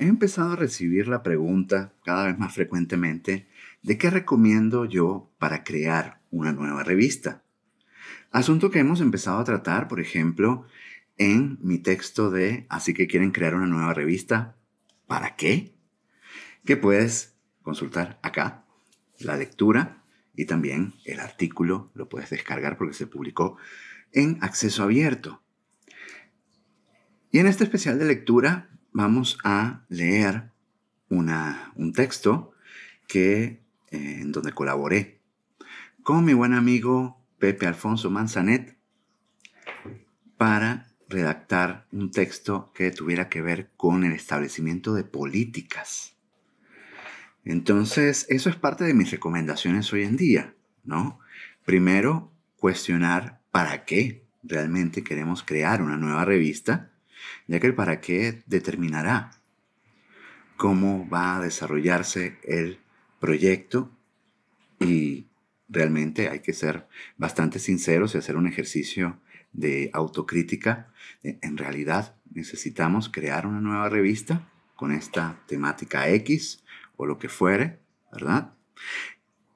He empezado a recibir la pregunta cada vez más frecuentemente de qué recomiendo yo para crear una nueva revista. Asunto que hemos empezado a tratar, por ejemplo, en mi texto de Así que quieren crear una nueva revista, ¿para qué? Que puedes consultar acá, la lectura y también el artículo lo puedes descargar porque se publicó en acceso abierto. Y en este especial de lectura vamos a leer un texto que, eh, en donde colaboré con mi buen amigo Pepe Alfonso Manzanet para redactar un texto que tuviera que ver con el establecimiento de políticas. Entonces, eso es parte de mis recomendaciones hoy en día, ¿no? Primero, cuestionar para qué realmente queremos crear una nueva revista ya que el para qué determinará cómo va a desarrollarse el proyecto y realmente hay que ser bastante sinceros y hacer un ejercicio de autocrítica. En realidad necesitamos crear una nueva revista con esta temática X o lo que fuere, ¿verdad?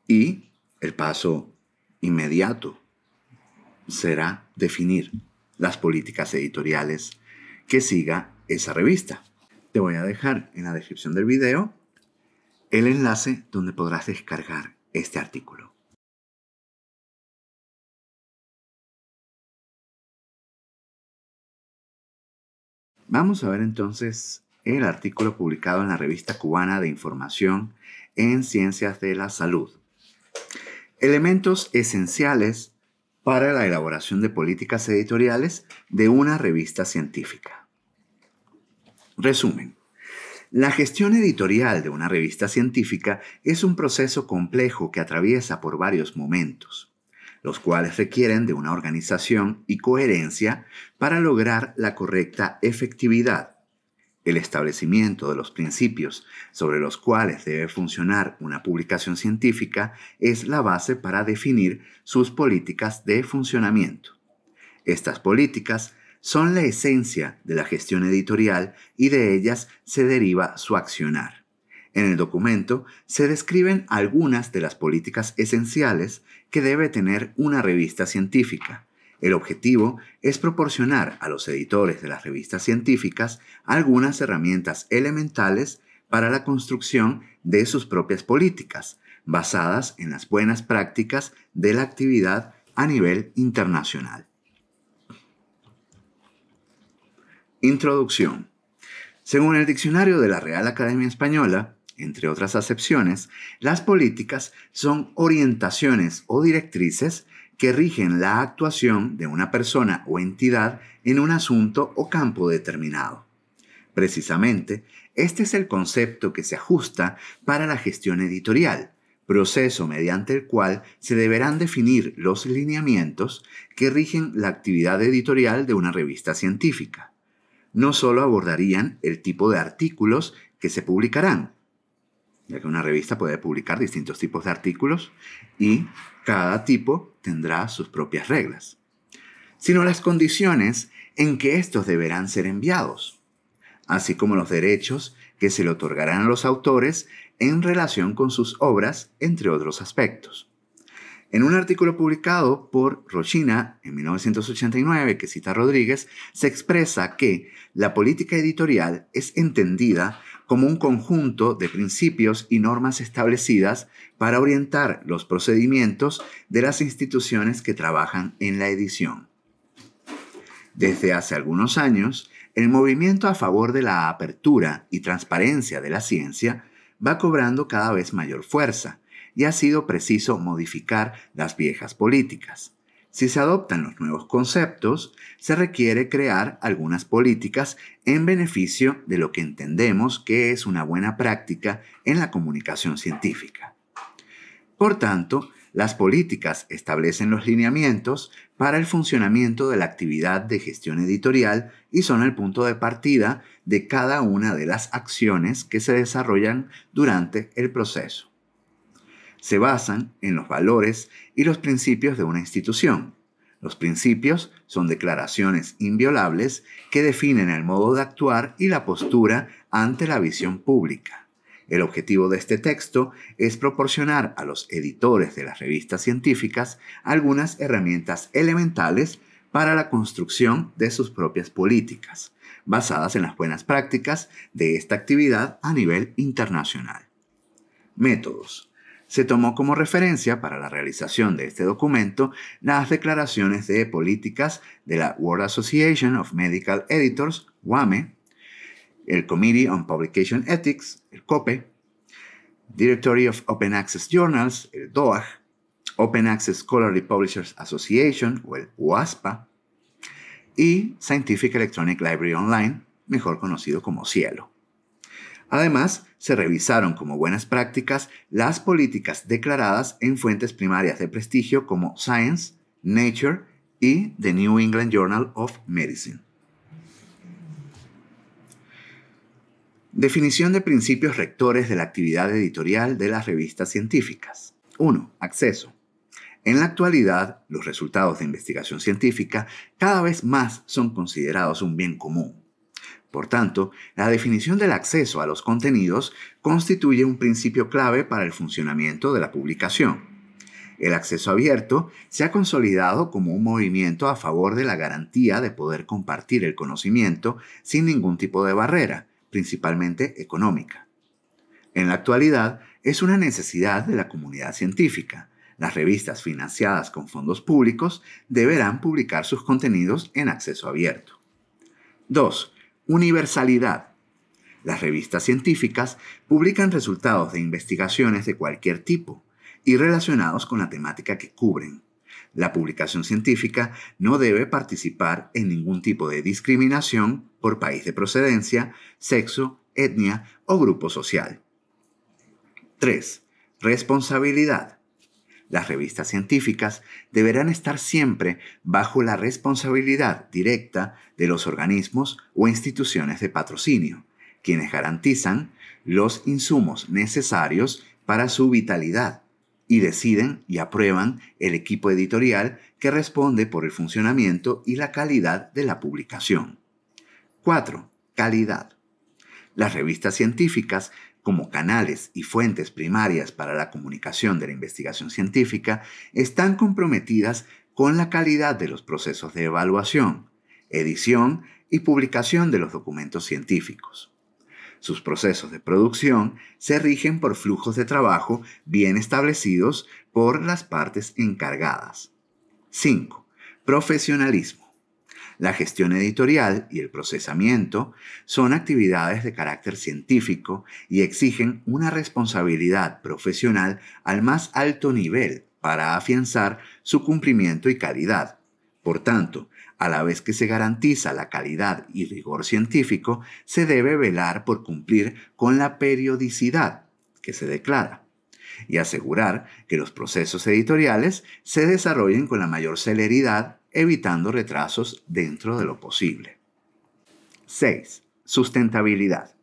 Y el paso inmediato será definir las políticas editoriales que siga esa revista. Te voy a dejar en la descripción del video el enlace donde podrás descargar este artículo. Vamos a ver entonces el artículo publicado en la revista cubana de información en ciencias de la salud. Elementos esenciales para la elaboración de políticas editoriales de una revista científica. Resumen. La gestión editorial de una revista científica es un proceso complejo que atraviesa por varios momentos, los cuales requieren de una organización y coherencia para lograr la correcta efectividad, el establecimiento de los principios sobre los cuales debe funcionar una publicación científica es la base para definir sus políticas de funcionamiento. Estas políticas son la esencia de la gestión editorial y de ellas se deriva su accionar. En el documento se describen algunas de las políticas esenciales que debe tener una revista científica. El objetivo es proporcionar a los editores de las revistas científicas algunas herramientas elementales para la construcción de sus propias políticas, basadas en las buenas prácticas de la actividad a nivel internacional. Introducción. Según el diccionario de la Real Academia Española, entre otras acepciones, las políticas son orientaciones o directrices que rigen la actuación de una persona o entidad en un asunto o campo determinado. Precisamente, este es el concepto que se ajusta para la gestión editorial, proceso mediante el cual se deberán definir los lineamientos que rigen la actividad editorial de una revista científica no solo abordarían el tipo de artículos que se publicarán, ya que una revista puede publicar distintos tipos de artículos y cada tipo tendrá sus propias reglas, sino las condiciones en que estos deberán ser enviados, así como los derechos que se le otorgarán a los autores en relación con sus obras, entre otros aspectos. En un artículo publicado por Rochina en 1989 que cita Rodríguez, se expresa que la política editorial es entendida como un conjunto de principios y normas establecidas para orientar los procedimientos de las instituciones que trabajan en la edición. Desde hace algunos años, el movimiento a favor de la apertura y transparencia de la ciencia va cobrando cada vez mayor fuerza y ha sido preciso modificar las viejas políticas. Si se adoptan los nuevos conceptos, se requiere crear algunas políticas en beneficio de lo que entendemos que es una buena práctica en la comunicación científica. Por tanto, las políticas establecen los lineamientos para el funcionamiento de la actividad de gestión editorial y son el punto de partida de cada una de las acciones que se desarrollan durante el proceso se basan en los valores y los principios de una institución. Los principios son declaraciones inviolables que definen el modo de actuar y la postura ante la visión pública. El objetivo de este texto es proporcionar a los editores de las revistas científicas algunas herramientas elementales para la construcción de sus propias políticas, basadas en las buenas prácticas de esta actividad a nivel internacional. Métodos se tomó como referencia para la realización de este documento las declaraciones de políticas de la World Association of Medical Editors, WAME, el Committee on Publication Ethics, el COPE, Directory of Open Access Journals, el DOAJ, Open Access Scholarly Publishers Association, o el UASPA, y Scientific Electronic Library Online, mejor conocido como Cielo. Además, se revisaron como buenas prácticas las políticas declaradas en fuentes primarias de prestigio como Science, Nature y The New England Journal of Medicine. Definición de principios rectores de la actividad editorial de las revistas científicas. 1. Acceso. En la actualidad, los resultados de investigación científica cada vez más son considerados un bien común por tanto, la definición del acceso a los contenidos constituye un principio clave para el funcionamiento de la publicación. El acceso abierto se ha consolidado como un movimiento a favor de la garantía de poder compartir el conocimiento sin ningún tipo de barrera, principalmente económica. En la actualidad, es una necesidad de la comunidad científica. Las revistas financiadas con fondos públicos deberán publicar sus contenidos en acceso abierto. 2. Universalidad. Las revistas científicas publican resultados de investigaciones de cualquier tipo y relacionados con la temática que cubren. La publicación científica no debe participar en ningún tipo de discriminación por país de procedencia, sexo, etnia o grupo social. 3. Responsabilidad. Las revistas científicas deberán estar siempre bajo la responsabilidad directa de los organismos o instituciones de patrocinio, quienes garantizan los insumos necesarios para su vitalidad y deciden y aprueban el equipo editorial que responde por el funcionamiento y la calidad de la publicación. 4. Calidad. Las revistas científicas como canales y fuentes primarias para la comunicación de la investigación científica, están comprometidas con la calidad de los procesos de evaluación, edición y publicación de los documentos científicos. Sus procesos de producción se rigen por flujos de trabajo bien establecidos por las partes encargadas. 5. Profesionalismo. La gestión editorial y el procesamiento son actividades de carácter científico y exigen una responsabilidad profesional al más alto nivel para afianzar su cumplimiento y calidad. Por tanto, a la vez que se garantiza la calidad y rigor científico, se debe velar por cumplir con la periodicidad que se declara y asegurar que los procesos editoriales se desarrollen con la mayor celeridad, evitando retrasos dentro de lo posible. 6. Sustentabilidad.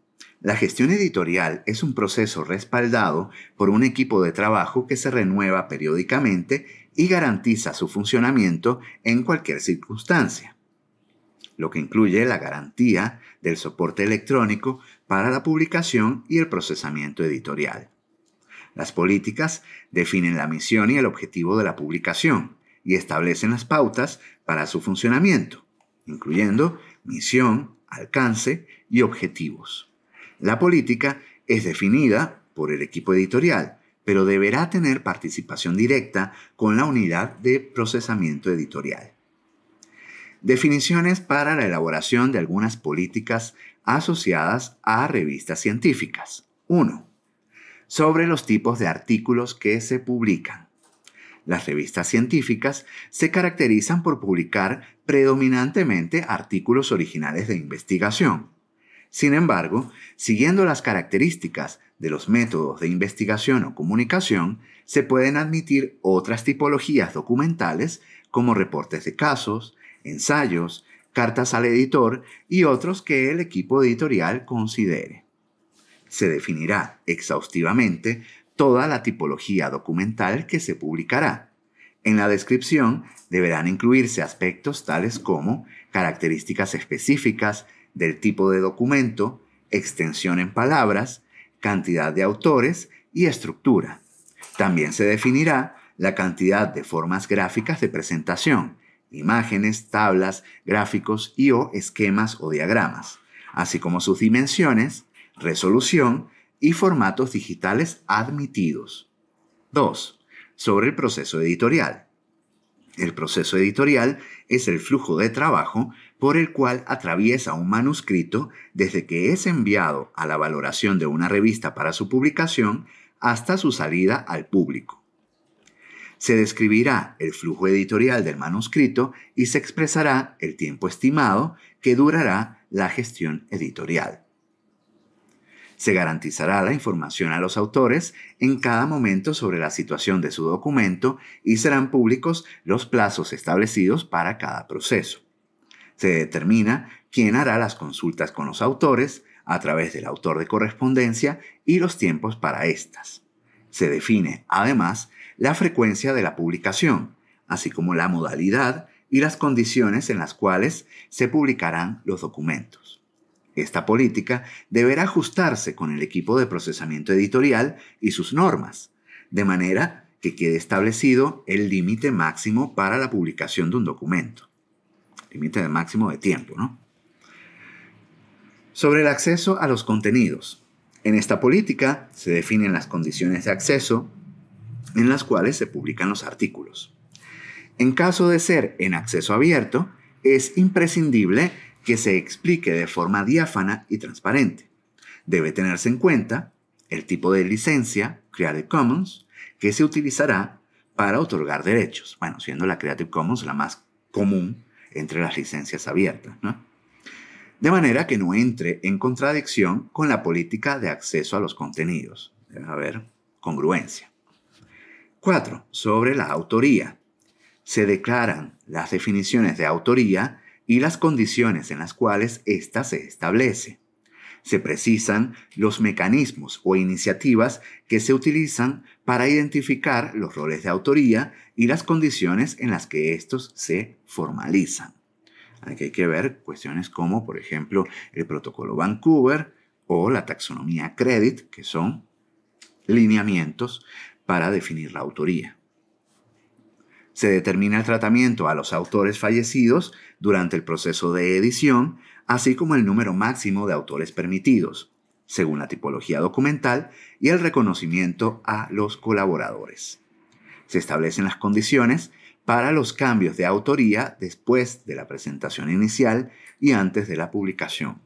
La gestión editorial es un proceso respaldado por un equipo de trabajo que se renueva periódicamente y garantiza su funcionamiento en cualquier circunstancia, lo que incluye la garantía del soporte electrónico para la publicación y el procesamiento editorial. Las políticas definen la misión y el objetivo de la publicación y establecen las pautas para su funcionamiento, incluyendo misión, alcance y objetivos. La política es definida por el equipo editorial, pero deberá tener participación directa con la unidad de procesamiento editorial. Definiciones para la elaboración de algunas políticas asociadas a revistas científicas. 1 sobre los tipos de artículos que se publican. Las revistas científicas se caracterizan por publicar predominantemente artículos originales de investigación. Sin embargo, siguiendo las características de los métodos de investigación o comunicación, se pueden admitir otras tipologías documentales como reportes de casos, ensayos, cartas al editor y otros que el equipo editorial considere se definirá exhaustivamente toda la tipología documental que se publicará. En la descripción deberán incluirse aspectos tales como características específicas del tipo de documento, extensión en palabras, cantidad de autores y estructura. También se definirá la cantidad de formas gráficas de presentación, imágenes, tablas, gráficos y o esquemas o diagramas, así como sus dimensiones, resolución y formatos digitales admitidos. 2. Sobre el proceso editorial. El proceso editorial es el flujo de trabajo por el cual atraviesa un manuscrito desde que es enviado a la valoración de una revista para su publicación hasta su salida al público. Se describirá el flujo editorial del manuscrito y se expresará el tiempo estimado que durará la gestión editorial. Se garantizará la información a los autores en cada momento sobre la situación de su documento y serán públicos los plazos establecidos para cada proceso. Se determina quién hará las consultas con los autores a través del autor de correspondencia y los tiempos para estas. Se define, además, la frecuencia de la publicación, así como la modalidad y las condiciones en las cuales se publicarán los documentos. Esta política deberá ajustarse con el equipo de procesamiento editorial y sus normas, de manera que quede establecido el límite máximo para la publicación de un documento. Límite máximo de tiempo, ¿no? Sobre el acceso a los contenidos. En esta política se definen las condiciones de acceso en las cuales se publican los artículos. En caso de ser en acceso abierto, es imprescindible que se explique de forma diáfana y transparente. Debe tenerse en cuenta el tipo de licencia Creative Commons que se utilizará para otorgar derechos, bueno, siendo la Creative Commons la más común entre las licencias abiertas, De manera que no entre en contradicción con la política de acceso a los contenidos. Debe haber congruencia. 4. Sobre la autoría. Se declaran las definiciones de autoría y las condiciones en las cuales ésta se establece. Se precisan los mecanismos o iniciativas que se utilizan para identificar los roles de autoría y las condiciones en las que estos se formalizan. Aquí hay que ver cuestiones como, por ejemplo, el protocolo Vancouver o la taxonomía Credit, que son lineamientos para definir la autoría se determina el tratamiento a los autores fallecidos durante el proceso de edición, así como el número máximo de autores permitidos, según la tipología documental y el reconocimiento a los colaboradores. Se establecen las condiciones para los cambios de autoría después de la presentación inicial y antes de la publicación.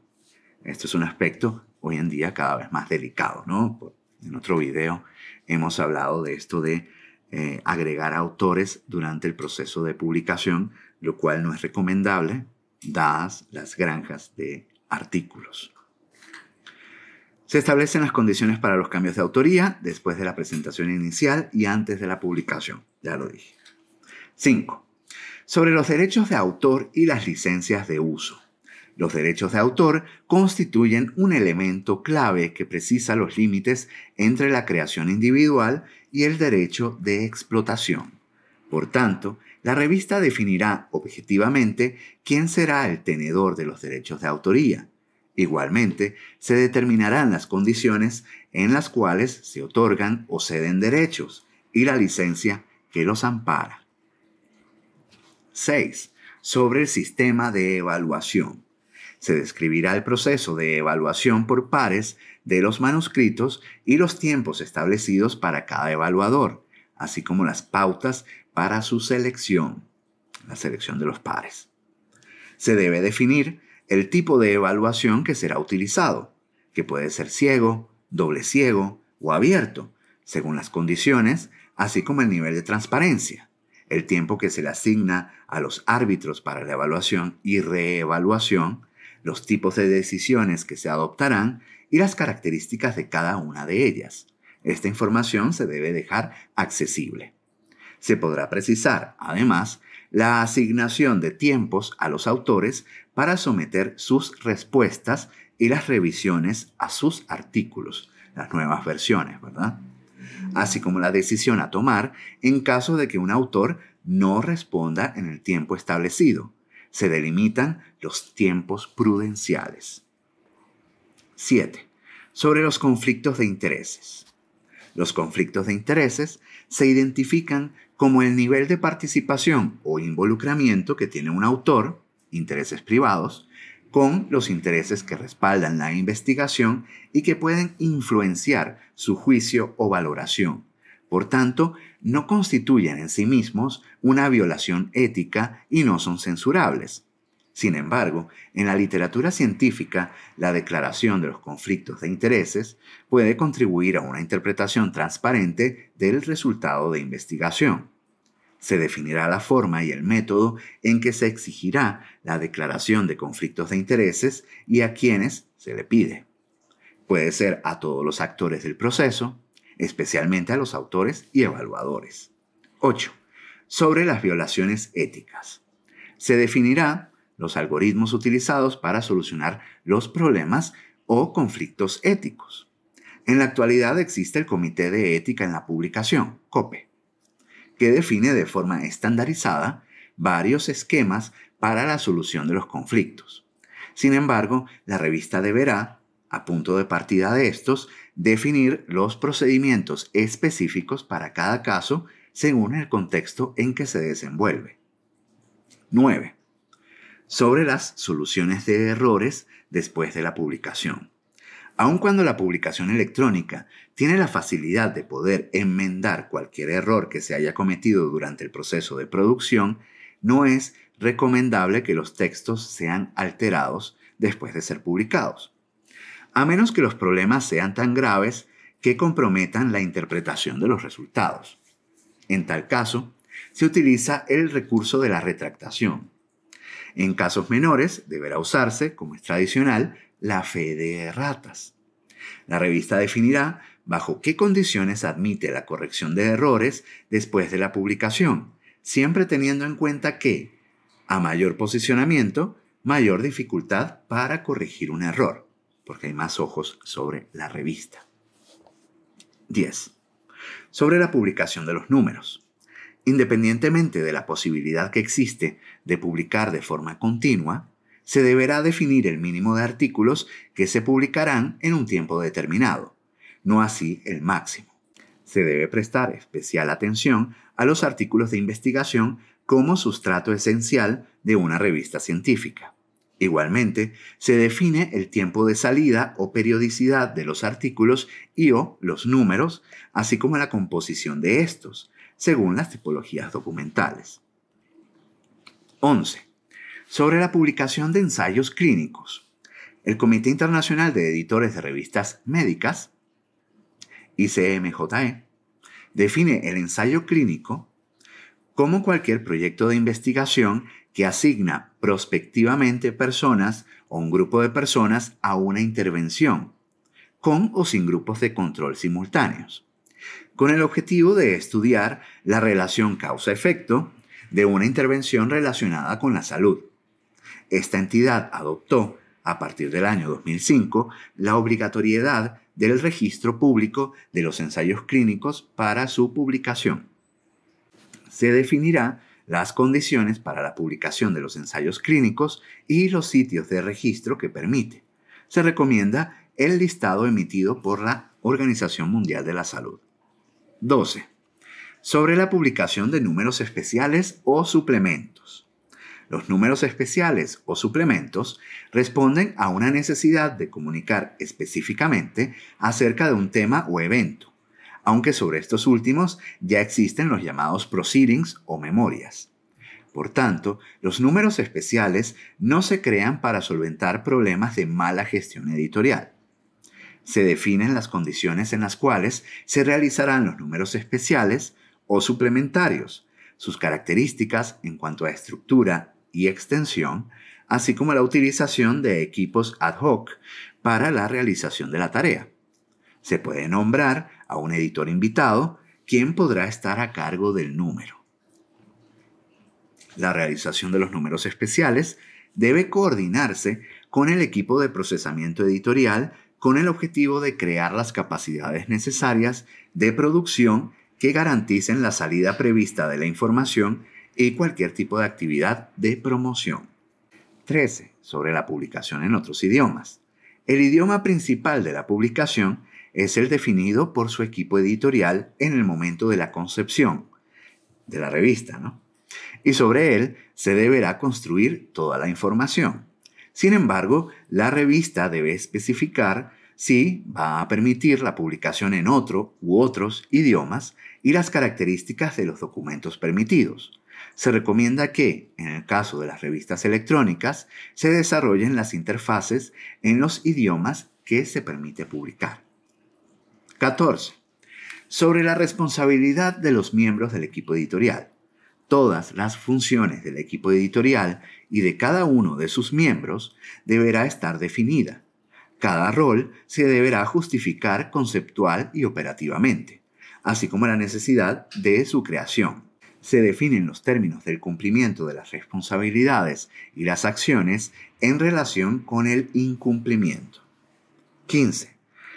Esto es un aspecto hoy en día cada vez más delicado, ¿no? En otro video hemos hablado de esto de eh, agregar autores durante el proceso de publicación, lo cual no es recomendable dadas las granjas de artículos. Se establecen las condiciones para los cambios de autoría después de la presentación inicial y antes de la publicación. Ya lo dije. 5. Sobre los derechos de autor y las licencias de uso. Los derechos de autor constituyen un elemento clave que precisa los límites entre la creación individual y el derecho de explotación. Por tanto, la revista definirá objetivamente quién será el tenedor de los derechos de autoría. Igualmente, se determinarán las condiciones en las cuales se otorgan o ceden derechos y la licencia que los ampara. 6. Sobre el sistema de evaluación. Se describirá el proceso de evaluación por pares de los manuscritos y los tiempos establecidos para cada evaluador, así como las pautas para su selección, la selección de los pares. Se debe definir el tipo de evaluación que será utilizado, que puede ser ciego, doble ciego o abierto, según las condiciones, así como el nivel de transparencia, el tiempo que se le asigna a los árbitros para la evaluación y reevaluación, los tipos de decisiones que se adoptarán y las características de cada una de ellas. Esta información se debe dejar accesible. Se podrá precisar, además, la asignación de tiempos a los autores para someter sus respuestas y las revisiones a sus artículos, las nuevas versiones, ¿verdad? Así como la decisión a tomar en caso de que un autor no responda en el tiempo establecido. Se delimitan los tiempos prudenciales. 7. Sobre los conflictos de intereses. Los conflictos de intereses se identifican como el nivel de participación o involucramiento que tiene un autor, intereses privados, con los intereses que respaldan la investigación y que pueden influenciar su juicio o valoración. Por tanto, no constituyen en sí mismos una violación ética y no son censurables. Sin embargo, en la literatura científica, la declaración de los conflictos de intereses puede contribuir a una interpretación transparente del resultado de investigación. Se definirá la forma y el método en que se exigirá la declaración de conflictos de intereses y a quienes se le pide. Puede ser a todos los actores del proceso, especialmente a los autores y evaluadores. 8. Sobre las violaciones éticas. Se definirá los algoritmos utilizados para solucionar los problemas o conflictos éticos. En la actualidad existe el Comité de Ética en la Publicación, COPE, que define de forma estandarizada varios esquemas para la solución de los conflictos. Sin embargo, la revista deberá, a punto de partida de estos, definir los procedimientos específicos para cada caso según el contexto en que se desenvuelve. 9 sobre las soluciones de errores después de la publicación. Aun cuando la publicación electrónica tiene la facilidad de poder enmendar cualquier error que se haya cometido durante el proceso de producción, no es recomendable que los textos sean alterados después de ser publicados, a menos que los problemas sean tan graves que comprometan la interpretación de los resultados. En tal caso, se utiliza el recurso de la retractación, en casos menores deberá usarse, como es tradicional, la fe de ratas. La revista definirá bajo qué condiciones admite la corrección de errores después de la publicación, siempre teniendo en cuenta que, a mayor posicionamiento, mayor dificultad para corregir un error, porque hay más ojos sobre la revista. 10. Sobre la publicación de los números. Independientemente de la posibilidad que existe de publicar de forma continua, se deberá definir el mínimo de artículos que se publicarán en un tiempo determinado, no así el máximo. Se debe prestar especial atención a los artículos de investigación como sustrato esencial de una revista científica. Igualmente, se define el tiempo de salida o periodicidad de los artículos y o los números, así como la composición de estos, según las tipologías documentales. 11. Sobre la publicación de ensayos clínicos. El Comité Internacional de Editores de Revistas Médicas, ICMJE, define el ensayo clínico como cualquier proyecto de investigación que asigna prospectivamente personas o un grupo de personas a una intervención, con o sin grupos de control simultáneos con el objetivo de estudiar la relación causa-efecto de una intervención relacionada con la salud. Esta entidad adoptó, a partir del año 2005, la obligatoriedad del registro público de los ensayos clínicos para su publicación. Se definirá las condiciones para la publicación de los ensayos clínicos y los sitios de registro que permite. Se recomienda el listado emitido por la Organización Mundial de la Salud. 12. Sobre la publicación de números especiales o suplementos. Los números especiales o suplementos responden a una necesidad de comunicar específicamente acerca de un tema o evento, aunque sobre estos últimos ya existen los llamados proceedings o memorias. Por tanto, los números especiales no se crean para solventar problemas de mala gestión editorial se definen las condiciones en las cuales se realizarán los números especiales o suplementarios, sus características en cuanto a estructura y extensión, así como la utilización de equipos ad hoc para la realización de la tarea. Se puede nombrar a un editor invitado, quien podrá estar a cargo del número. La realización de los números especiales debe coordinarse con el equipo de procesamiento editorial con el objetivo de crear las capacidades necesarias de producción que garanticen la salida prevista de la información y cualquier tipo de actividad de promoción. 13. Sobre la publicación en otros idiomas. El idioma principal de la publicación es el definido por su equipo editorial en el momento de la concepción de la revista, ¿no? Y sobre él se deberá construir toda la información. Sin embargo, la revista debe especificar si va a permitir la publicación en otro u otros idiomas y las características de los documentos permitidos. Se recomienda que, en el caso de las revistas electrónicas, se desarrollen las interfaces en los idiomas que se permite publicar. 14. Sobre la responsabilidad de los miembros del equipo editorial todas las funciones del equipo editorial y de cada uno de sus miembros deberá estar definida. Cada rol se deberá justificar conceptual y operativamente, así como la necesidad de su creación. Se definen los términos del cumplimiento de las responsabilidades y las acciones en relación con el incumplimiento. 15.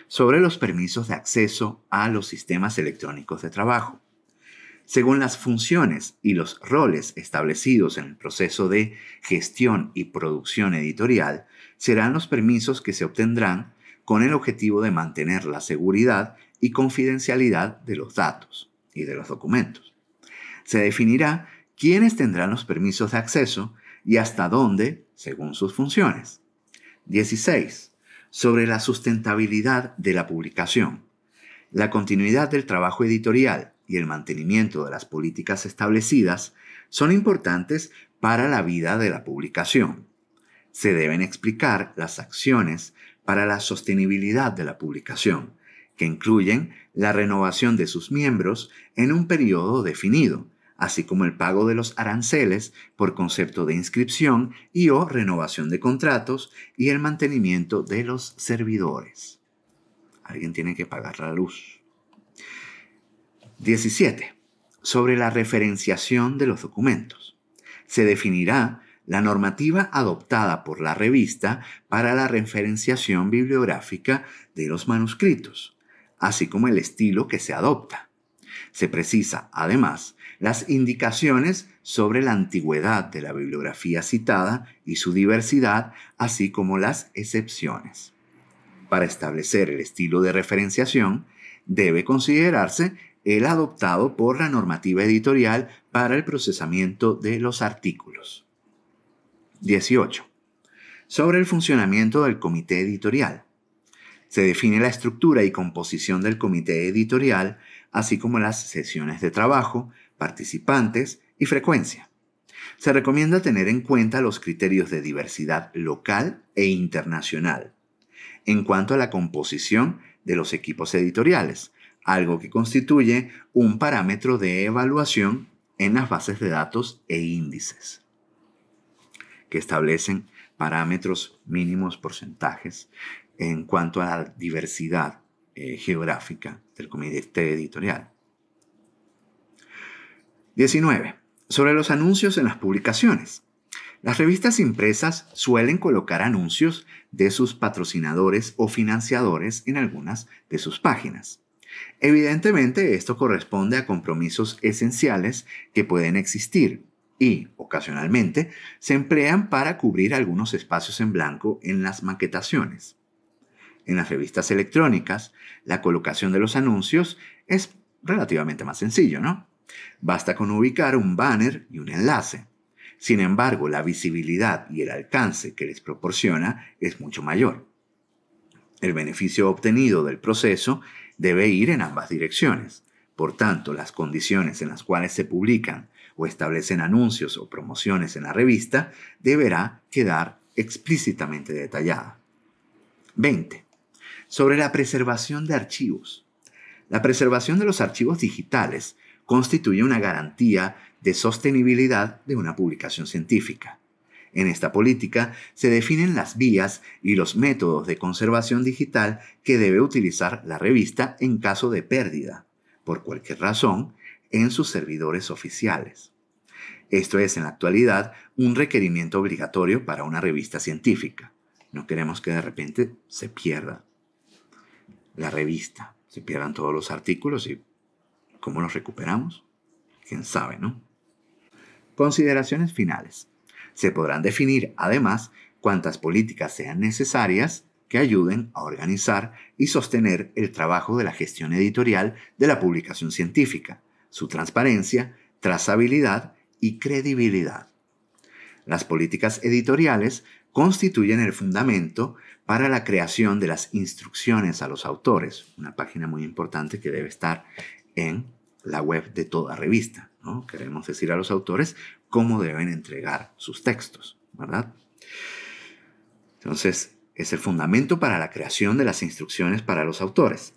Sobre los permisos de acceso a los sistemas electrónicos de trabajo según las funciones y los roles establecidos en el proceso de gestión y producción editorial, serán los permisos que se obtendrán con el objetivo de mantener la seguridad y confidencialidad de los datos y de los documentos. Se definirá quiénes tendrán los permisos de acceso y hasta dónde, según sus funciones. 16. Sobre la sustentabilidad de la publicación. La continuidad del trabajo editorial y el mantenimiento de las políticas establecidas son importantes para la vida de la publicación. Se deben explicar las acciones para la sostenibilidad de la publicación, que incluyen la renovación de sus miembros en un periodo definido, así como el pago de los aranceles por concepto de inscripción y o renovación de contratos y el mantenimiento de los servidores. Alguien tiene que pagar la luz. 17. Sobre la referenciación de los documentos. Se definirá la normativa adoptada por la revista para la referenciación bibliográfica de los manuscritos, así como el estilo que se adopta. Se precisa, además, las indicaciones sobre la antigüedad de la bibliografía citada y su diversidad, así como las excepciones. Para establecer el estilo de referenciación, debe considerarse el adoptado por la normativa editorial para el procesamiento de los artículos. 18. Sobre el funcionamiento del comité editorial. Se define la estructura y composición del comité editorial, así como las sesiones de trabajo, participantes y frecuencia. Se recomienda tener en cuenta los criterios de diversidad local e internacional en cuanto a la composición de los equipos editoriales, algo que constituye un parámetro de evaluación en las bases de datos e índices, que establecen parámetros mínimos porcentajes en cuanto a la diversidad eh, geográfica del comité editorial. 19. Sobre los anuncios en las publicaciones. Las revistas impresas suelen colocar anuncios de sus patrocinadores o financiadores en algunas de sus páginas. Evidentemente, esto corresponde a compromisos esenciales que pueden existir y, ocasionalmente, se emplean para cubrir algunos espacios en blanco en las maquetaciones. En las revistas electrónicas, la colocación de los anuncios es relativamente más sencillo, ¿no? Basta con ubicar un banner y un enlace. Sin embargo, la visibilidad y el alcance que les proporciona es mucho mayor. El beneficio obtenido del proceso debe ir en ambas direcciones. Por tanto, las condiciones en las cuales se publican o establecen anuncios o promociones en la revista deberá quedar explícitamente detallada. 20. Sobre la preservación de archivos. La preservación de los archivos digitales constituye una garantía de sostenibilidad de una publicación científica. En esta política se definen las vías y los métodos de conservación digital que debe utilizar la revista en caso de pérdida, por cualquier razón, en sus servidores oficiales. Esto es en la actualidad un requerimiento obligatorio para una revista científica. No queremos que de repente se pierda la revista, se pierdan todos los artículos y cómo los recuperamos. ¿Quién sabe, no? Consideraciones finales. Se podrán definir, además, cuantas políticas sean necesarias que ayuden a organizar y sostener el trabajo de la gestión editorial de la publicación científica, su transparencia, trazabilidad y credibilidad. Las políticas editoriales constituyen el fundamento para la creación de las instrucciones a los autores, una página muy importante que debe estar en la web de toda revista. ¿no? Queremos decir a los autores cómo deben entregar sus textos, ¿verdad? Entonces, es el fundamento para la creación de las instrucciones para los autores.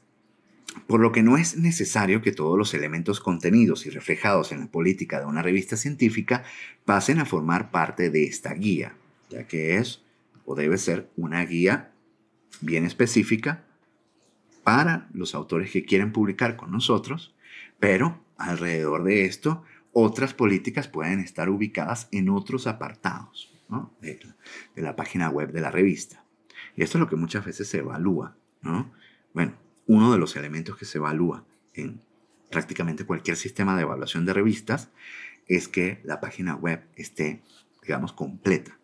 Por lo que no es necesario que todos los elementos contenidos y reflejados en la política de una revista científica pasen a formar parte de esta guía, ya que es o debe ser una guía bien específica para los autores que quieren publicar con nosotros, pero alrededor de esto otras políticas pueden estar ubicadas en otros apartados de, la página web de la revista. Y esto es lo que muchas veces se evalúa. Bueno, uno de los elementos que se evalúa en prácticamente cualquier sistema de evaluación de revistas es que la página web esté, digamos, completa.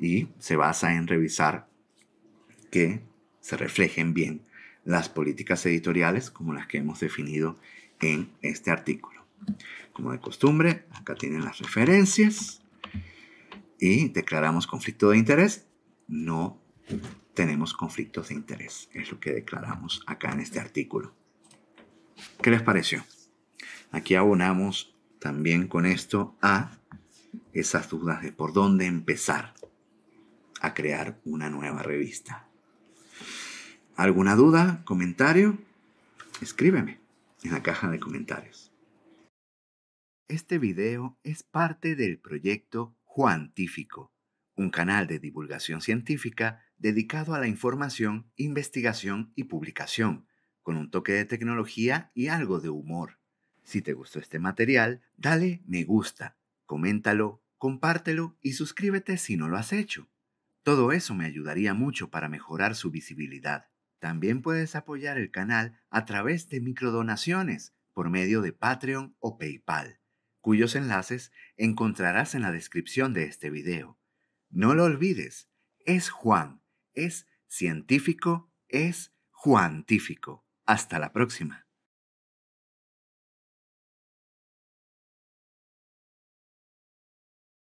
Y se basa en revisar que se reflejen bien las políticas editoriales como las que hemos definido en este artículo. Como de costumbre, acá tienen las referencias y declaramos conflicto de interés. No tenemos conflictos de interés, es lo que declaramos acá en este artículo. ¿Qué les pareció? Aquí abonamos también con esto a esas dudas de por dónde empezar a crear una nueva revista. ¿Alguna duda, comentario? Escríbeme en la caja de comentarios. Este video es parte del proyecto Juantífico, un canal de divulgación científica dedicado a la información, investigación y publicación, con un toque de tecnología y algo de humor. Si te gustó este material, dale me gusta, coméntalo, compártelo y suscríbete si no lo has hecho. Todo eso me ayudaría mucho para mejorar su visibilidad. También puedes apoyar el canal a través de microdonaciones por medio de Patreon o PayPal cuyos enlaces encontrarás en la descripción de este video. No lo olvides, es Juan, es científico, es Juantífico. Hasta la próxima.